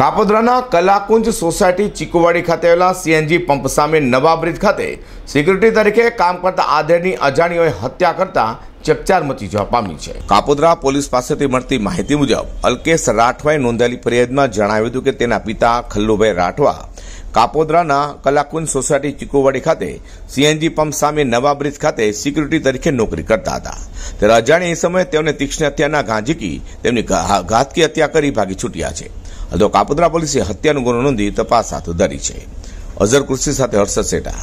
કાપોદ્રાના કલાકુંજ society ચીકુવાડી ખાતે આવેલા CNG pump સામે નવા બ્રિજ ખાતે સિક્યુરિટી તરીકે કામ કરતા આધેડની અજાણ્યોએ હત્યા કરતા ચકચાર મચી જવા પામી છે કાપોદ્રા પોલીસ પાસેથી મળતી માહિતી મુજબ અલ્કેશ રાઠવાએ નોંધાયેલી ફરિયાદમાં જણાવ્યું હતું કે તેના પિતા ખલ્લુભાઈ રાઠવા કાપોદરાના કલાકુંજ સોસાયટી ચીકુવાડી ખાતે સીએનજી પંપ સામે નવા બ્રિજ ખાતે સિક્યુરિટી તરીકે નોકરી કરતા હતા ત્યારે અજાણ્યા એ સમયે તેમને તીક્ષ્ણ હત્યાના ગાંજીકી તેમની ઘાતકી હત્યા કરી ભાગી છૂટ્યા છે તો કાપોદરા પોલીસે હત્યાનો ગુનો નોંધી તપાસ હાથ ધરી છે અઝર કૃષિ સાથે હર્ષદ સેટા